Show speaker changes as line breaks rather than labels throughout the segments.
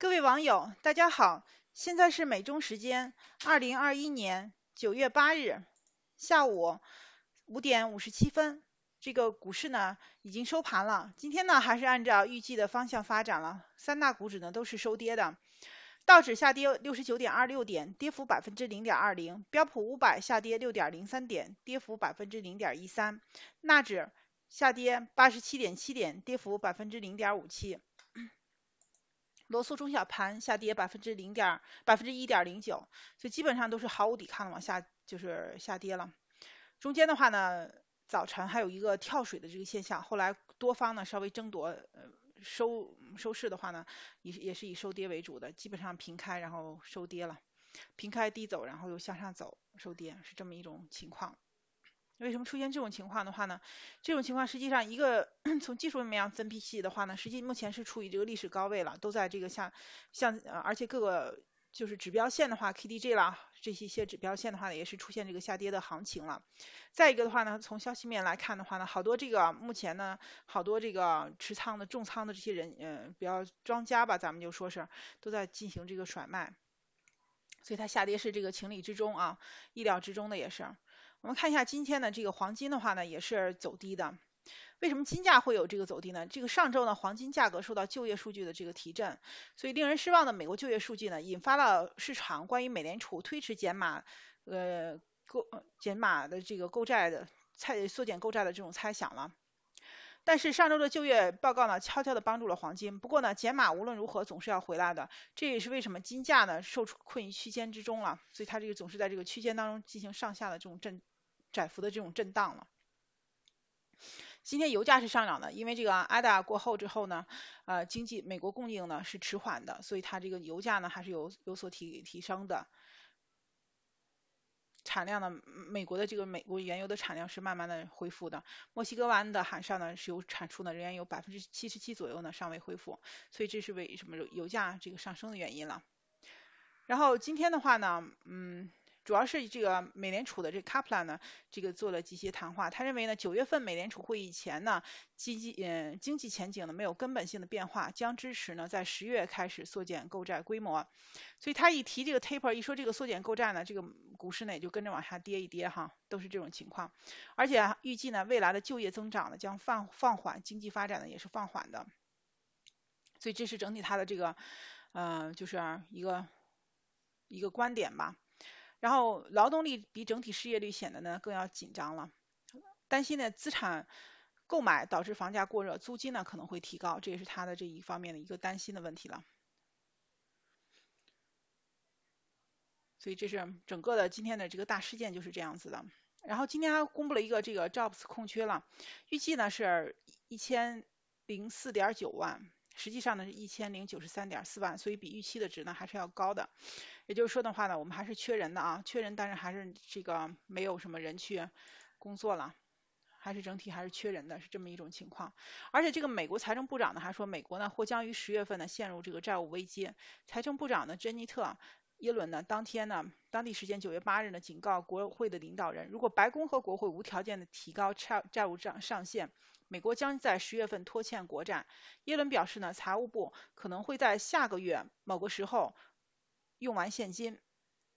各位网友，大家好！现在是美中时间二零二一年九月八日下午五点五十七分，这个股市呢已经收盘了。今天呢还是按照预计的方向发展了，三大股指呢都是收跌的。道指下跌六十九点二六点，跌幅百分之零点二零；标普五百下跌六点零三点，跌幅百分之零点一三；纳指下跌八十七点七点，跌幅百分之零点五七。罗素中小盘下跌百分之零点百分之一点零九，就基本上都是毫无抵抗的往下就是下跌了。中间的话呢，早晨还有一个跳水的这个现象，后来多方呢稍微争夺收收市的话呢，也也是以收跌为主的，基本上平开然后收跌了，平开低走然后又向上走收跌是这么一种情况。为什么出现这种情况的话呢？这种情况实际上一个 从技术面分批系的话呢，实际目前是处于这个历史高位了，都在这个下，像而且各个就是指标线的话，KDJ 啦这些些指标线的话呢，也是出现这个下跌的行情了。再一个的话呢，从消息面来看的话呢，好多这个目前呢，好多这个持仓的重仓的这些人，嗯，比较庄家吧，咱们就说是都在进行这个甩卖，所以它下跌是这个情理之中啊，意料之中的也是。我们看一下今天的这个黄金的话呢，也是走低的。为什么金价会有这个走低呢？这个上周呢，黄金价格受到就业数据的这个提振，所以令人失望的美国就业数据呢，引发了市场关于美联储推迟减码、呃购减码的这个购债的猜缩减购债的这种猜想了。但是上周的就业报告呢，悄悄的帮助了黄金。不过呢，减码无论如何总是要回来的，这也是为什么金价呢受困于区间之中了。所以它这个总是在这个区间当中进行上下的这种震窄幅的这种震荡了。今天油价是上涨的，因为这个 ada 过后之后呢，呃，经济美国供应呢是迟缓的，所以它这个油价呢还是有有所提提升的。产量呢？美国的这个美国原油的产量是慢慢的恢复的。墨西哥湾的海上呢，石油产出呢，仍然有百分之七十七左右呢，尚未恢复。所以这是为什么油价这个上升的原因了。然后今天的话呢，嗯。主要是这个美联储的这 c a p l a n 呢，这个做了几些谈话。他认为呢，九月份美联储会议前呢，经济嗯经济前景呢没有根本性的变化，将支持呢在十月开始缩减购债规模。所以他一提这个 Taper，一说这个缩减购债呢，这个股市呢也就跟着往下跌一跌哈，都是这种情况。而且预计呢，未来的就业增长呢将放放缓，经济发展呢也是放缓的。所以这是整体他的这个呃就是一个一个观点吧。然后劳动力比整体失业率显得呢更要紧张了，担心呢资产购买导致房价过热，租金呢可能会提高，这也是他的这一方面的一个担心的问题了。所以这是整个的今天的这个大事件就是这样子的。然后今天还公布了一个这个 jobs 空缺了，预计呢是一千零四点九万，实际上呢是一千零九十三点四万，所以比预期的值呢还是要高的。也就是说的话呢，我们还是缺人的啊，缺人，但是还是这个没有什么人去工作了，还是整体还是缺人的，是这么一种情况。而且这个美国财政部长呢还说，美国呢或将于十月份呢陷入这个债务危机。财政部长呢珍妮特·耶伦呢当天呢当地时间九月八日呢警告国会的领导人，如果白宫和国会无条件的提高债债务账上限，美国将在十月份拖欠国债。耶伦表示呢，财务部可能会在下个月某个时候。用完现金，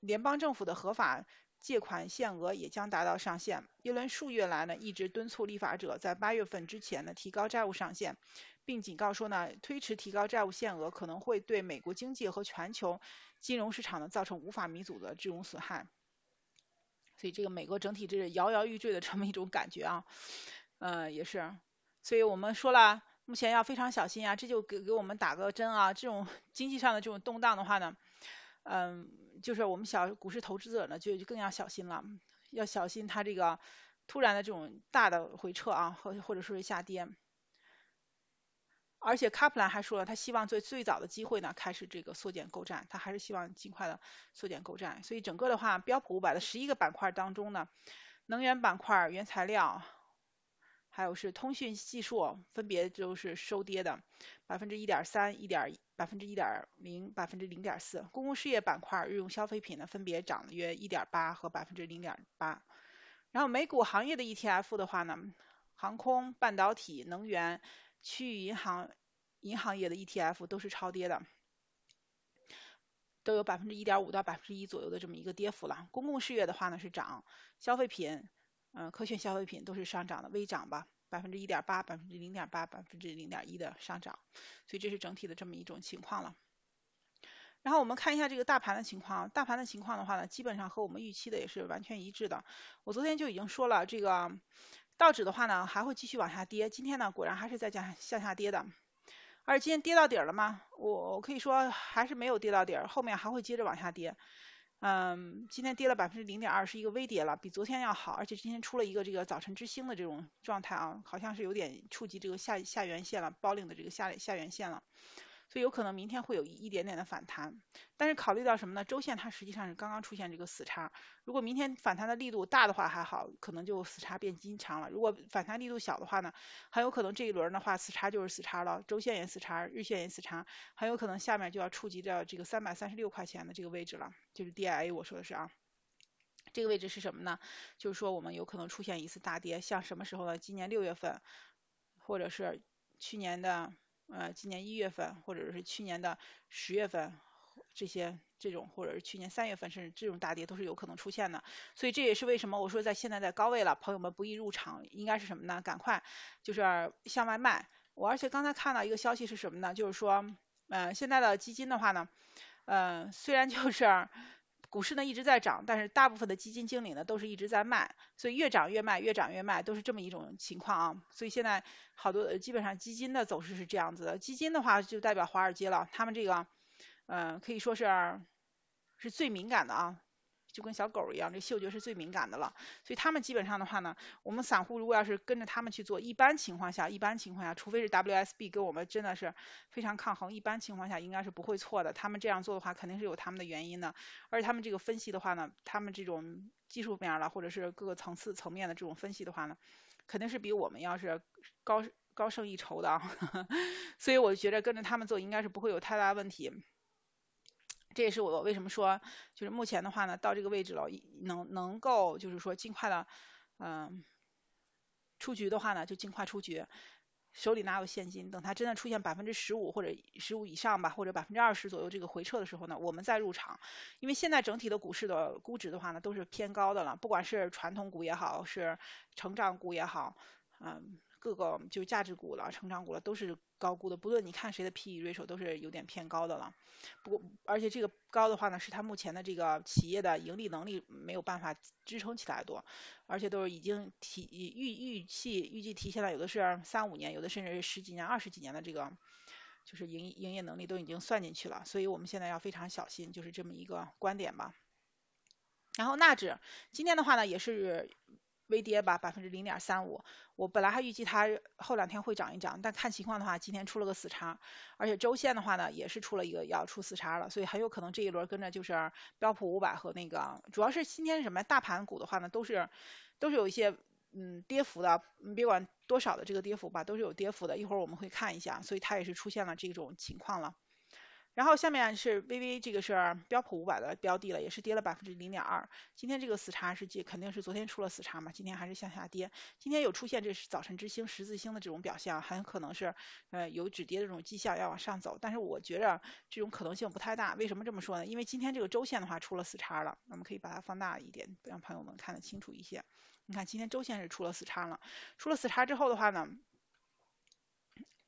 联邦政府的合法借款限额也将达到上限。耶伦数月来呢，一直敦促立法者在八月份之前呢提高债务上限，并警告说呢，推迟提高债务限额可能会对美国经济和全球金融市场呢造成无法弥补的这种损害。所以这个美国整体这是摇摇欲坠的这么一种感觉啊，呃也是，所以我们说了，目前要非常小心啊，这就给给我们打个针啊，这种经济上的这种动荡的话呢。嗯，就是我们小股市投资者呢，就就更要小心了，要小心它这个突然的这种大的回撤啊，或或者说下跌。而且卡普兰还说了，他希望在最早的机会呢，开始这个缩减购债，他还是希望尽快的缩减购债。所以整个的话，标普五百的十一个板块当中呢，能源板块、原材料，还有是通讯技术，分别就是收跌的，百分之一点三、一点。百分之一点零，百分之零点四，公共事业板块、日用消费品呢，分别涨了约一点八和百分之零点八。然后美股行业的 ETF 的话呢，航空、半导体、能源、区域银行、银行业的 ETF 都是超跌的，都有百分之一点五到百分之一左右的这么一个跌幅了。公共事业的话呢是涨，消费品，嗯，科学消费品都是上涨的，微涨吧。百分之一点八，百分之零点八，百分之零点一的上涨，所以这是整体的这么一种情况了。然后我们看一下这个大盘的情况，大盘的情况的话呢，基本上和我们预期的也是完全一致的。我昨天就已经说了，这个道指的话呢还会继续往下跌，今天呢果然还是在降向下跌的。而今天跌到底了吗？我我可以说还是没有跌到底，后面还会接着往下跌。嗯，今天跌了百分之零点二，是一个微跌了，比昨天要好，而且今天出了一个这个早晨之星的这种状态啊，好像是有点触及这个下下缘线了 b 领 l i n g 的这个下下缘线了。所以有可能明天会有一一点点的反弹，但是考虑到什么呢？周线它实际上是刚刚出现这个死叉，如果明天反弹的力度大的话还好，可能就死叉变金强了；如果反弹力度小的话呢，很有可能这一轮的话死叉就是死叉了，周线也死叉，日线也死叉，很有可能下面就要触及到这个三百三十六块钱的这个位置了，就是 DIA 我说的是啊，这个位置是什么呢？就是说我们有可能出现一次大跌，像什么时候呢？今年六月份，或者是去年的。呃，今年一月份，或者是去年的十月份，这些这种，或者是去年三月份，甚至这种大跌都是有可能出现的。所以这也是为什么我说在现在在高位了，朋友们不宜入场，应该是什么呢？赶快就是向外卖。我而且刚才看到一个消息是什么呢？就是说，呃，现在的基金的话呢，呃，虽然就是。股市呢一直在涨，但是大部分的基金经理呢都是一直在卖，所以越涨越卖，越涨越卖，都是这么一种情况啊。所以现在好多基本上基金的走势是这样子的，基金的话就代表华尔街了，他们这个嗯可以说是是最敏感的啊。就跟小狗一样，这嗅觉是最敏感的了。所以他们基本上的话呢，我们散户如果要是跟着他们去做，一般情况下，一般情况下，除非是 WSB 给我们真的是非常抗衡，一般情况下应该是不会错的。他们这样做的话，肯定是有他们的原因的。而他们这个分析的话呢，他们这种技术面了，或者是各个层次层面的这种分析的话呢，肯定是比我们要是高高胜一筹的啊。所以我觉得跟着他们做，应该是不会有太大问题。这也是我为什么说，就是目前的话呢，到这个位置了，能能够就是说尽快的，嗯，出局的话呢，就尽快出局，手里哪有现金？等它真的出现百分之十五或者十五以上吧，或者百分之二十左右这个回撤的时候呢，我们再入场。因为现在整体的股市的估值的话呢，都是偏高的了，不管是传统股也好，是成长股也好，嗯。各个就价值股了、成长股了都是高估的，不论你看谁的 PE ratio 都是有点偏高的了。不过，而且这个高的话呢，是他目前的这个企业的盈利能力没有办法支撑起来多，而且都是已经提预预期预计提现了，有的是三五年，有的甚至是十几年、二十几年的这个就是营营业能力都已经算进去了，所以我们现在要非常小心，就是这么一个观点吧。然后纳指今天的话呢，也是。微跌吧，百分之零点三五。我本来还预计它后两天会涨一涨，但看情况的话，今天出了个死叉，而且周线的话呢，也是出了一个要出死叉了，所以很有可能这一轮跟着就是标普五百和那个，主要是今天什么大盘股的话呢，都是都是有一些嗯跌幅的，你别管多少的这个跌幅吧，都是有跌幅的。一会儿我们会看一下，所以它也是出现了这种情况了。然后下面是微微这个是标普五百的标的了，也是跌了百分之零点二。今天这个死叉是这肯定是昨天出了死叉嘛，今天还是向下跌。今天有出现这是早晨之星十字星的这种表现，很可能是呃有止跌的这种迹象要往上走，但是我觉着这种可能性不太大。为什么这么说呢？因为今天这个周线的话出了死叉了，我们可以把它放大一点，让朋友们看得清楚一些。你看今天周线是出了死叉了，出了死叉之后的话呢？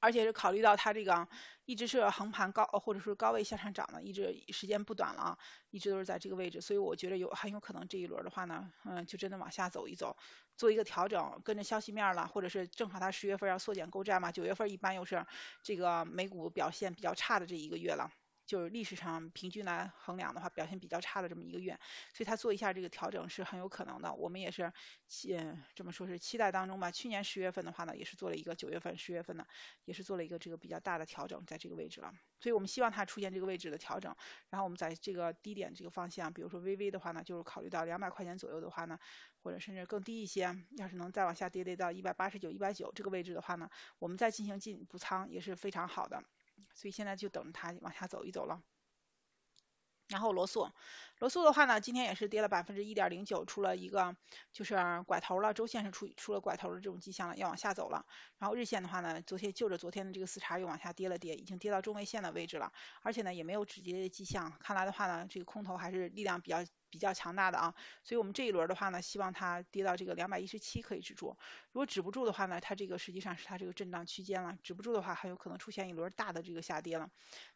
而且是考虑到它这个一直是横盘高，或者说高位向上涨的，一直时间不短了啊，一直都是在这个位置，所以我觉得有很有可能这一轮的话呢，嗯，就真的往下走一走，做一个调整，跟着消息面了，或者是正好它十月份要缩减购债嘛，九月份一般又是这个美股表现比较差的这一个月了。就是历史上平均来衡量的话，表现比较差的这么一个月，所以它做一下这个调整是很有可能的。我们也是，嗯，这么说是期待当中吧。去年十月份的话呢，也是做了一个九月份、十月份的，也是做了一个这个比较大的调整，在这个位置了。所以我们希望它出现这个位置的调整，然后我们在这个低点这个方向，比如说微微的话呢，就是考虑到两百块钱左右的话呢，或者甚至更低一些，要是能再往下跌跌到一百八十九、一百九这个位置的话呢，我们再进行进补仓也是非常好的。所以现在就等着它往下走一走了，然后罗素，罗素的话呢，今天也是跌了百分之一点零九，出了一个就是拐头了，周线是出出了拐头的这种迹象了，要往下走了。然后日线的话呢，昨天就着昨天的这个死叉又往下跌了跌，已经跌到中位线的位置了，而且呢也没有止跌的迹象，看来的话呢，这个空头还是力量比较。比较强大的啊，所以我们这一轮的话呢，希望它跌到这个两百一十七可以止住。如果止不住的话呢，它这个实际上是它这个震荡区间了，止不住的话，很有可能出现一轮大的这个下跌了。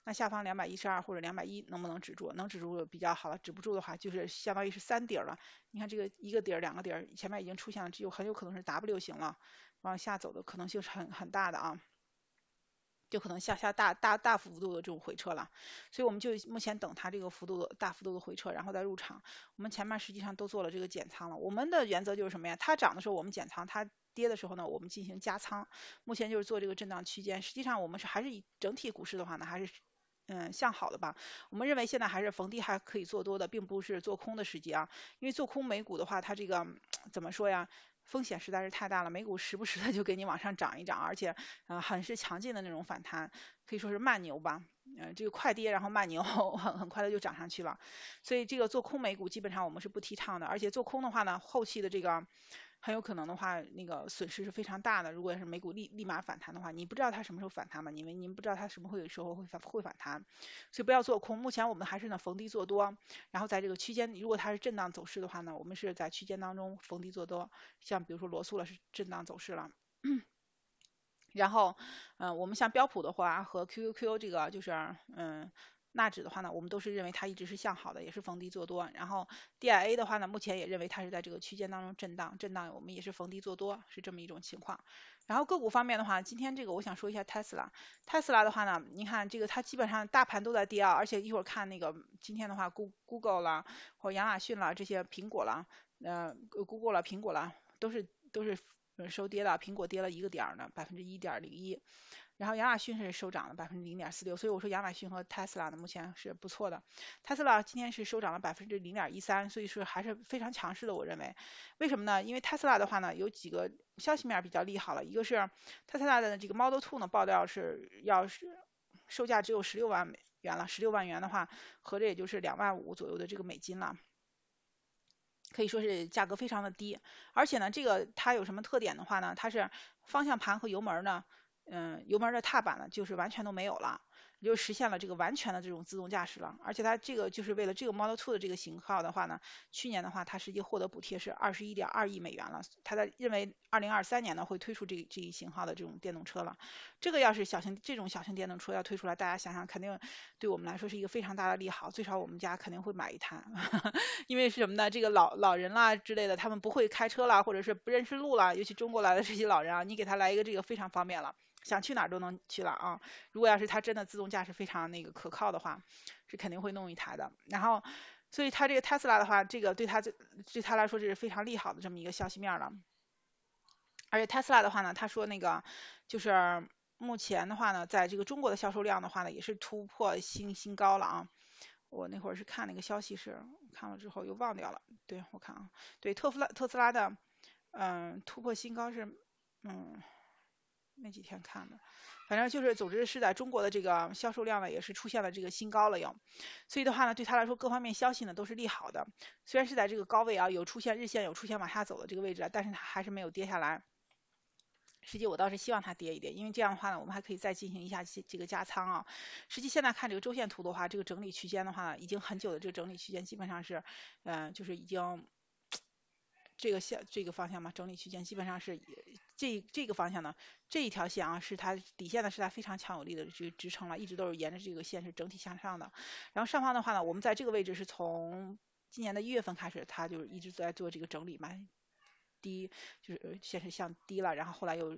那下方两百一十二或者两百一能不能止住？能止住比较好了，止不住的话就是相当于是三底了。你看这个一个底儿、两个底儿，前面已经出现了，就很有可能是 W 型了，往下走的可能性是很很大的啊。就可能下下大大大幅度的这种回撤了，所以我们就目前等它这个幅度大幅度的回撤，然后再入场。我们前面实际上都做了这个减仓了。我们的原则就是什么呀？它涨的时候我们减仓，它跌的时候呢我们进行加仓。目前就是做这个震荡区间。实际上我们是还是以整体股市的话呢还是嗯向好的吧。我们认为现在还是逢低还可以做多的，并不是做空的时机啊。因为做空美股的话，它这个怎么说呀？风险实在是太大了，美股时不时的就给你往上涨一涨，而且，呃，很是强劲的那种反弹，可以说是慢牛吧，嗯，这个快跌然后慢牛，很很快的就涨上去了，所以这个做空美股基本上我们是不提倡的，而且做空的话呢，后期的这个。很有可能的话，那个损失是非常大的。如果要是美股立立马反弹的话，你不知道它什么时候反弹嘛？你们您不知道它什么会有时候会反会反弹，所以不要做空。目前我们还是呢逢低做多，然后在这个区间，如果它是震荡走势的话呢，我们是在区间当中逢低做多。像比如说罗素了是震荡走势了，然后嗯，我们像标普的话和 QQQ 这个就是嗯。纳指的话呢，我们都是认为它一直是向好的，也是逢低做多。然后 D I A 的话呢，目前也认为它是在这个区间当中震荡，震荡我们也是逢低做多，是这么一种情况。然后个股方面的话，今天这个我想说一下特斯拉。特斯拉的话呢，你看这个它基本上大盘都在跌，啊，而且一会儿看那个今天的话，Go o g l e 啦，或亚马逊啦，这些苹果啦，呃 Google 了苹果啦，都是都是收跌的，苹果跌了一个点儿呢，百分之一点零一。然后亚马逊是收涨了百分之零点四六，所以我说亚马逊和 Tesla 呢目前是不错的。Tesla 今天是收涨了百分之零点一三，所以说还是非常强势的。我认为，为什么呢？因为 Tesla 的话呢，有几个消息面比较利好了，一个是 Tesla 的这个 Model Two 呢，爆料是要是售价只有十六万美元了，十六万元的话合着也就是两万五左右的这个美金了，可以说是价格非常的低。而且呢，这个它有什么特点的话呢？它是方向盘和油门呢？嗯，油门的踏板呢，就是完全都没有了，也就实现了这个完全的这种自动驾驶了。而且它这个就是为了这个 Model Two 的这个型号的话呢，去年的话它实际获得补贴是二十一点二亿美元了。它的认为二零二三年呢会推出这这一型号的这种电动车了。这个要是小型这种小型电动车要推出来，大家想想肯定对我们来说是一个非常大的利好，最少我们家肯定会买一台，因为是什么呢？这个老老人啦之类的，他们不会开车啦，或者是不认识路啦，尤其中国来的这些老人啊，你给他来一个这个非常方便了。想去哪儿都能去了啊！如果要是它真的自动驾驶非常那个可靠的话，是肯定会弄一台的。然后，所以它这个特斯拉的话，这个对它这对它来说这是非常利好的这么一个消息面了。而且特斯拉的话呢，他说那个就是目前的话呢，在这个中国的销售量的话呢，也是突破新新高了啊！我那会儿是看那个消息是看了之后又忘掉了。对我看啊，对特斯拉特斯拉的嗯突破新高是嗯。那几天看的，反正就是，总之是在中国的这个销售量呢，也是出现了这个新高了又，所以的话呢，对他来说各方面消息呢都是利好的，虽然是在这个高位啊，有出现日线有出现往下走的这个位置啊，但是它还是没有跌下来。实际我倒是希望它跌一跌，因为这样的话呢，我们还可以再进行一下这个加仓啊。实际现在看这个周线图的话，这个整理区间的话，已经很久的这个整理区间，基本上是，嗯，就是已经。这个线这个方向嘛，整理区间基本上是这这个方向呢，这一条线啊是它底线呢是它非常强有力的这个支撑了，一直都是沿着这个线是整体向上的。然后上方的话呢，我们在这个位置是从今年的一月份开始，它就是一直在做这个整理嘛。低就是先是向低了，然后后来又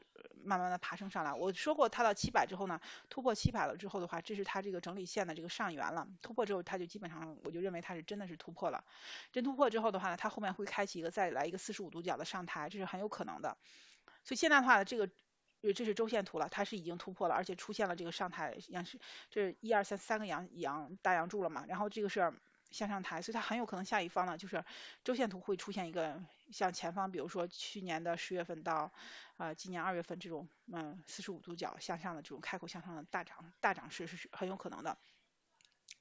慢慢的爬升上来。我说过，它到七百之后呢，突破七百了之后的话，这是它这个整理线的这个上缘了。突破之后，它就基本上我就认为它是真的是突破了。真突破之后的话，它后面会开启一个再来一个四十五度角的上抬，这是很有可能的。所以现的话呢，这个这是周线图了，它是已经突破了，而且出现了这个上台样式，这是一二三三个阳阳大阳柱了嘛。然后这个是向上抬，所以它很有可能下一方呢就是周线图会出现一个。像前方，比如说去年的十月份到啊今年二月份这种，嗯，四十五度角向上的这种开口向上的大涨大涨势是很有可能的。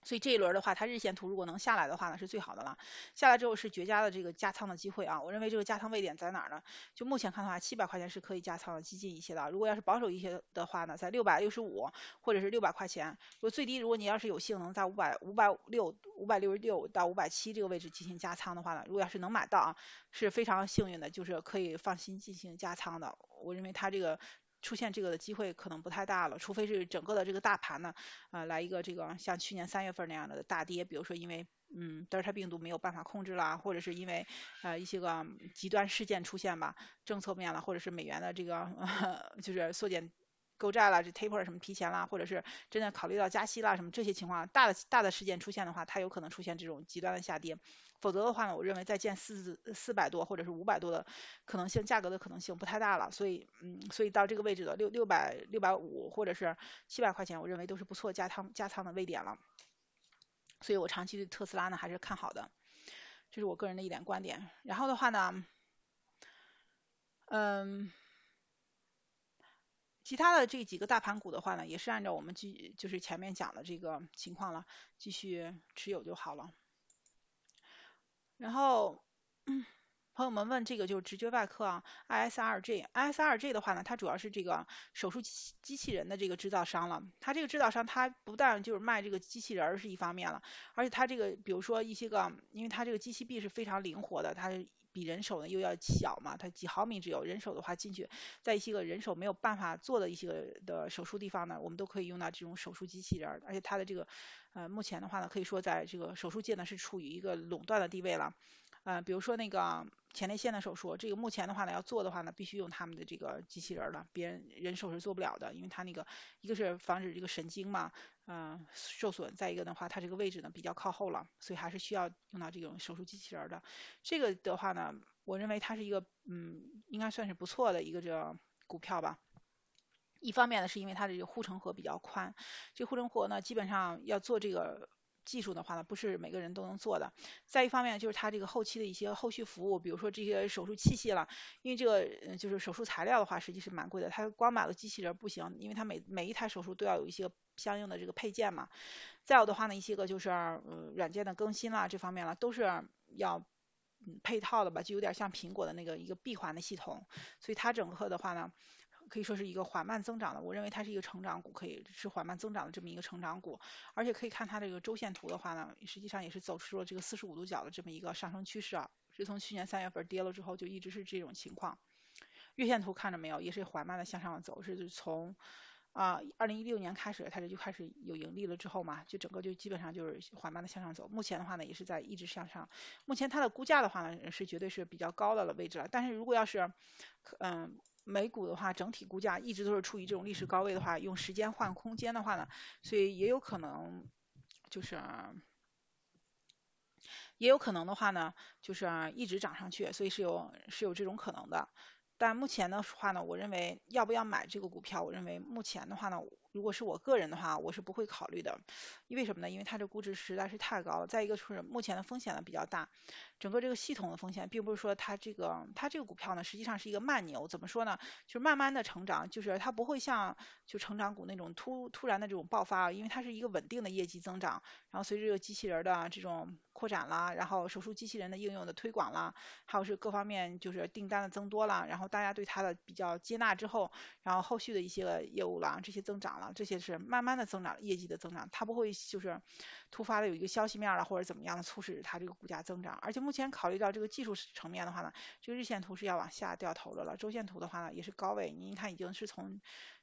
所以这一轮的话，它日线图如果能下来的话呢，是最好的了。下来之后是绝佳的这个加仓的机会啊！我认为这个加仓位点在哪儿呢？就目前看的话，七百块钱是可以加仓的，激进一些的。如果要是保守一些的话呢，在六百六十五或者是六百块钱。如果最低，如果你要是有幸能在五百五百六五百六十六到五百七这个位置进行加仓的话呢，如果要是能买到啊，是非常幸运的，就是可以放心进行加仓的。我认为它这个。出现这个的机会可能不太大了，除非是整个的这个大盘呢，啊，来一个这个像去年三月份那样的大跌，比如说因为嗯，德尔塔病毒没有办法控制啦，或者是因为呃一些个极端事件出现吧，政策面了，或者是美元的这个 就是缩减。购债了，这 taper 什么提前啦，或者是真的考虑到加息啦，什么这些情况，大的大的事件出现的话，它有可能出现这种极端的下跌。否则的话呢，我认为再见四四百多或者是五百多的可能性，价格的可能性不太大了。所以，嗯，所以到这个位置的六六百六百五或者是七百块钱，我认为都是不错加仓加仓的位点了。所以我长期对特斯拉呢还是看好的，这是我个人的一点观点。然后的话呢，嗯。其他的这几个大盘股的话呢，也是按照我们继就是前面讲的这个情况了，继续持有就好了。然后朋友们问这个就是直觉外科啊，ISRG，ISRG 的话呢，它主要是这个手术机机器人的这个制造商了。它这个制造商它不但就是卖这个机器人是一方面了，而且它这个比如说一些个，因为它这个机器臂是非常灵活的，它。比人手呢又要小嘛，它几毫米只有，人手的话进去，在一些个人手没有办法做的一些个的手术地方呢，我们都可以用到这种手术机器人儿，而且它的这个呃目前的话呢，可以说在这个手术界呢是处于一个垄断的地位了，呃，比如说那个前列腺的手术，这个目前的话呢要做的话呢必须用他们的这个机器人了，别人人手是做不了的，因为它那个一个是防止这个神经嘛。嗯，受损。再一个的话，它这个位置呢比较靠后了，所以还是需要用到这种手术机器人的。这个的话呢，我认为它是一个嗯，应该算是不错的一个这股票吧。一方面呢，是因为它的这个护城河比较宽，这护城河呢基本上要做这个。技术的话呢，不是每个人都能做的。再一方面，就是它这个后期的一些后续服务，比如说这些手术器械了，因为这个嗯，就是手术材料的话，实际是蛮贵的。它光买了机器人不行，因为它每每一台手术都要有一些相应的这个配件嘛。再有的话呢，一些个就是嗯，软件的更新啦，这方面了，都是要配套的吧，就有点像苹果的那个一个闭环的系统。所以它整个的话呢。可以说是一个缓慢增长的，我认为它是一个成长股，可以是缓慢增长的这么一个成长股，而且可以看它这个周线图的话呢，实际上也是走出了这个四十五度角的这么一个上升趋势啊，是从去年三月份跌了之后就一直是这种情况，月线图看着没有，也是缓慢的向上走，是从啊二零一六年开始，它就开始有盈利了之后嘛，就整个就基本上就是缓慢的向上走，目前的话呢也是在一直向上，目前它的估价的话呢是绝对是比较高的了位置了，但是如果要是嗯。美股的话，整体估价一直都是处于这种历史高位的话，用时间换空间的话呢，所以也有可能就是也有可能的话呢，就是一直涨上去，所以是有是有这种可能的。但目前的话呢，我认为要不要买这个股票，我认为目前的话呢。如果是我个人的话，我是不会考虑的，因为什么呢？因为它这估值实在是太高了。再一个就是目前的风险呢比较大，整个这个系统的风险并不是说它这个它这个股票呢实际上是一个慢牛。怎么说呢？就是慢慢的成长，就是它不会像就成长股那种突突然的这种爆发，因为它是一个稳定的业绩增长。然后随着这个机器人儿的这种扩展啦，然后手术机器人的应用的推广啦，还有是各方面就是订单的增多啦，然后大家对它的比较接纳之后，然后后续的一些业务啦这些增长了。这些是慢慢的增长，业绩的增长，它不会就是突发的有一个消息面了或者怎么样的促使它这个股价增长。而且目前考虑到这个技术层面的话呢，这个日线图是要往下掉头的了，周线图的话呢也是高位，您看已经是从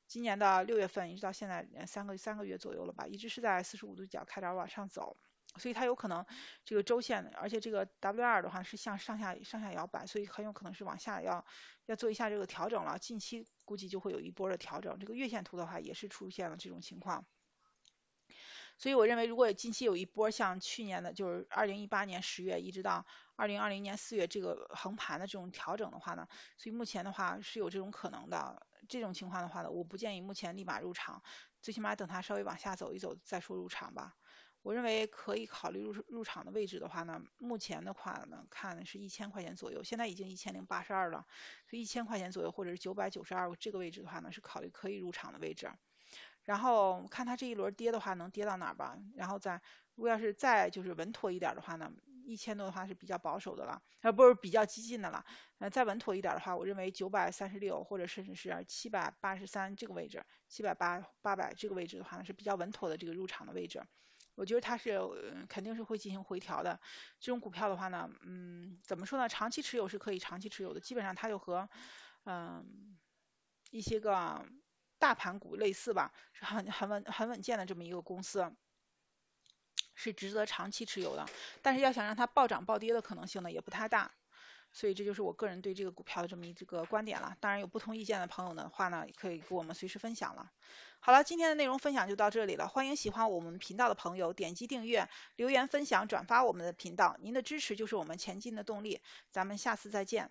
今年的六月份一直到现在三个三个月左右了吧，一直是在四十五度角开始往上走。所以它有可能这个周线，而且这个 W 二的话是向上下上下摇摆，所以很有可能是往下要要做一下这个调整了。近期估计就会有一波的调整。这个月线图的话也是出现了这种情况。所以我认为，如果近期有一波像去年的就是2018年十月一直到2020年四月这个横盘的这种调整的话呢，所以目前的话是有这种可能的。这种情况的话呢，我不建议目前立马入场，最起码等它稍微往下走一走再说入场吧。我认为可以考虑入入场的位置的话呢，目前的话呢看是一千块钱左右，现在已经一千零八十二了，所以一千块钱左右或者是九百九十二这个位置的话呢是考虑可以入场的位置。然后看它这一轮跌的话能跌到哪吧，然后再如果要是再就是稳妥一点的话呢，一千多的话是比较保守的了，而不是比较激进的了。呃，再稳妥一点的话，我认为九百三十六或者甚至是七百八十三这个位置，七百八八百这个位置的话呢是比较稳妥的这个入场的位置。我觉得它是肯定是会进行回调的，这种股票的话呢，嗯，怎么说呢？长期持有是可以长期持有的，基本上它就和嗯一些个大盘股类似吧，是很很稳很稳健的这么一个公司，是值得长期持有的。但是要想让它暴涨暴跌的可能性呢，也不太大。所以这就是我个人对这个股票的这么一这个观点了。当然有不同意见的朋友的话呢可以给我们随时分享了。好了，今天的内容分享就到这里了。欢迎喜欢我们频道的朋友点击订阅、留言、分享、转发我们的频道。您的支持就是我们前进的动力。咱们下次再见。